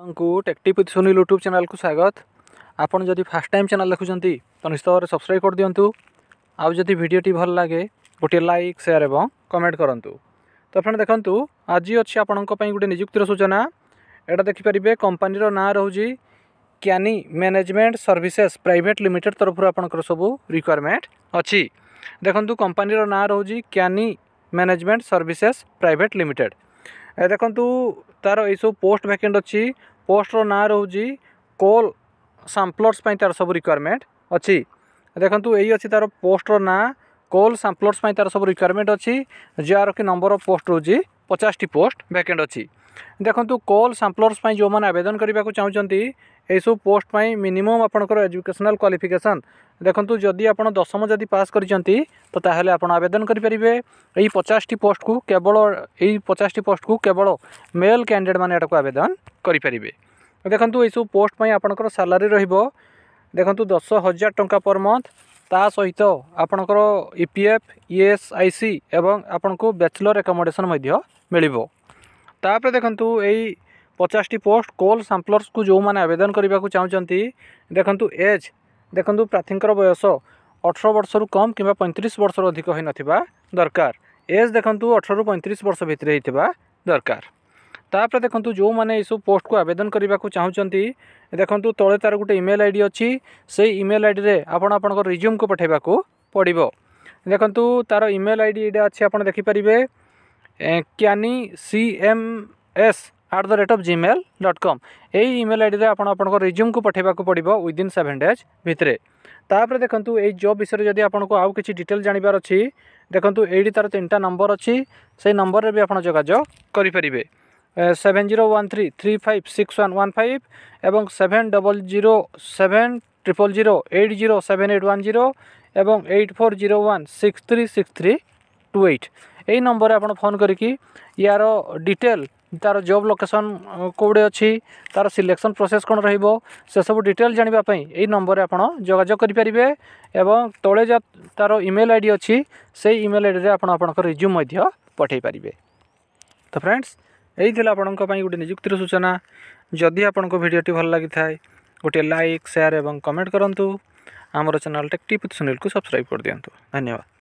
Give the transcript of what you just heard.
ଆପଣଙ୍କୁ ଟେକ୍ଟି ପିତିସୋନି ୟୁଟ୍ୟୁବ୍ ଚ୍ୟାନେଲ୍କୁ ସ୍ୱାଗତ ଆପଣ ଯଦି ଫାର୍ଷ୍ଟ ଟାଇମ୍ ଚ୍ୟାନେଲ୍ ଦେଖୁଛନ୍ତି ତ ନିଶ୍ଚିତ ଭାବରେ ସବସ୍କ୍ରାଇବ୍ କରିଦିଅନ୍ତୁ ଆଉ ଯଦି ଭିଡ଼ିଓଟି ଭଲ ଲାଗେ ଗୋଟିଏ ଲାଇକ୍ ସେୟାର୍ ଏବଂ କମେଣ୍ଟ କରନ୍ତୁ ତ ଆପଣ ଦେଖନ୍ତୁ ଆଜି ଅଛି ଆପଣଙ୍କ ପାଇଁ ଗୋଟେ ନିଯୁକ୍ତିର ସୂଚନା ଏଇଟା ଦେଖିପାରିବେ କମ୍ପାନୀର ନାଁ ରହୁଛି Canny Management Services Private Limited ତରଫରୁ ଆପଣଙ୍କର ସବୁ ରିକ୍ୱାରମେଣ୍ଟ ଅଛି ଦେଖନ୍ତୁ କମ୍ପାନୀର ନାଁ ରହୁଛି Canny Management Services Private Limited ଦେଖନ୍ତୁ ତା'ର ଏଇସବୁ ପୋଷ୍ଟ ଭ୍ୟାକେଣ୍ଟ ଅଛି ପୋଷ୍ଟର ନାଁ ରହୁଛି କୋଲ୍ ସାମ୍ପ୍ଲଟ୍ସ ପାଇଁ ତା'ର ସବୁ ରିକ୍ୱାରମେଣ୍ଟ ଅଛି ଦେଖନ୍ତୁ ଏଇ ଅଛି ତା'ର ପୋଷ୍ଟର ନାଁ କୋଲ୍ ସାମ୍ପ୍ଲଟ୍ସ ପାଇଁ ତା'ର ସବୁ ରିକ୍ୱାରମେଣ୍ଟ ଅଛି ଯାହାର କି ନମ୍ବର ଅଫ୍ ପୋଷ୍ଟ ରହୁଛି ପଚାଶଟି ପୋଷ୍ଟ ଭ୍ୟାକେଣ୍ଟ ଅଛି ଦେଖନ୍ତୁ କୋଲ୍ ସାମ୍ପ୍ଲଟ୍ସ ପାଇଁ ଯେଉଁମାନେ ଆବେଦନ କରିବାକୁ ଚାହୁଁଛନ୍ତି এইসব পোস্ট পাই মিনিমম আপনার এজুকেশনাল কোয়ালিফিকেসন দেখুন যদি আপনার দশম যদি পাস করছেন তো তাহলে আপনার আবেদন করে পারে এই পচাশটি পোস্ট কু কেবল এই পচাশটি পোস্ট কু কেবল মেল ক্যান্ডিডেট মানে এটা আবেদন করে পারে দেখুন এইসব পোস্ট পাই আপনার স্যালারি রহব দেখুন দশ হাজার টঙ্কা পর মন্থ ତା ସହିତ ଆପଣଙ୍କର E P F E S I C ଏବଂ ଆପଣଙ୍କୁ ବ୍ୟାଚଲର୍ ଏକୋମୋଡ଼େସନ୍ ମଧ୍ୟ ମିଳିବ ତାପରେ ଦେଖନ୍ତୁ ଏଇ ପଚାଶଟି ପୋଷ୍ଟ କୋଲ୍ ସାମ୍ପଲର୍ସକୁ ଯେଉଁମାନେ ଆବେଦନ କରିବାକୁ ଚାହୁଁଛନ୍ତି ଦେଖନ୍ତୁ ଏଜ୍ ଦେଖନ୍ତୁ ପ୍ରାର୍ଥୀଙ୍କର ବୟସ ଅଠର ବର୍ଷରୁ କମ୍ କିମ୍ବା ପଇଁତିରିଶ ବର୍ଷରୁ ଅଧିକ ହୋଇନଥିବା ଦରକାର ଏଜ୍ ଦେଖନ୍ତୁ ଅଠରରୁ ପଇଁତିରିଶ ବର୍ଷ ଭିତରେ ହୋଇଥିବା ଦରକାର ତାପରେ ଦେଖନ୍ତୁ ଯେଉଁମାନେ ଏସବୁ ପୋଷ୍ଟକୁ ଆବେଦନ କରିବାକୁ ଚାହୁଁଛନ୍ତି ଦେଖନ୍ତୁ ତଳେ ତା'ର ଗୋଟେ ଇମେଲ୍ ଆଇ ଡ଼ି ଅଛି ସେଇ ଇମେଲ୍ ଆଇଡ଼ିରେ ଆପଣ ଆପଣଙ୍କ ରିଜ୍ୟୁମ୍କୁ ପଠାଇବାକୁ ପଡ଼ିବ ଦେଖନ୍ତୁ ତା'ର ଇମେଲ୍ ଆଇ ଡ଼ି ଏଇଟା ଅଛି ଆପଣ ଦେଖିପାରିବେ Canny C M S at the rate of Gmail dot com ଏହି ଇମେଲ୍ ଆଇଡ଼ିରେ ଆପଣ ଆପଣଙ୍କ ରିଜ୍ୟୁମ୍କୁ ପଠାଇବାକୁ ପଡ଼ିବ ୱିଦିନ୍ ସେଭେନ୍ ଡେଜ୍ ଭିତରେ ତାପରେ ଦେଖନ୍ତୁ ଏଇ ଜବ୍ ବିଷୟରେ ଯଦି ଆପଣଙ୍କୁ ଆଉ କିଛି ଡିଟେଲ୍ ଜାଣିବାର ଅଛି ଦେଖନ୍ତୁ ଏଇଠି ତା'ର ତିନିଟା ନମ୍ବର ଅଛି ସେଇ ନମ୍ବରରେ ବି ଆପଣ ଯୋଗାଯୋଗ କରିପାରିବେ seven zero one three three five six one one five ଏବଂ seven double zero seven triple zero eight zero seven eight one zero ଏବଂ eight four zero one six three six three two eight ଏହି ନମ୍ବରରେ ଆପଣ phone କରିକି ୟାର detail তার job location কোডে অছি তার সিলেকশন প্রসেস কোণ রহব সেসব ডিটেল জাঁয়া এই নম্বরে আপনার যোগাযোগ করে পারে এবং তলে যা তার ইমেল আইডি অছি সেই ইমেল আইডি আপনার আপনার রিজ্যুম পঠাই পারে তো ফ্রেন্ডস এই লা আপনার গোটে নিযুক্তির সূচনা যদি আপনার ভিডিওটি ভাল লাগি থাকে গোটিয়ে লাইক সেয়ার এবং কমেন্ট করতু আমার চ্যানেল টেক টিপ সুনীল কু সবসক্রাইব করে দিও ধন্যবাদ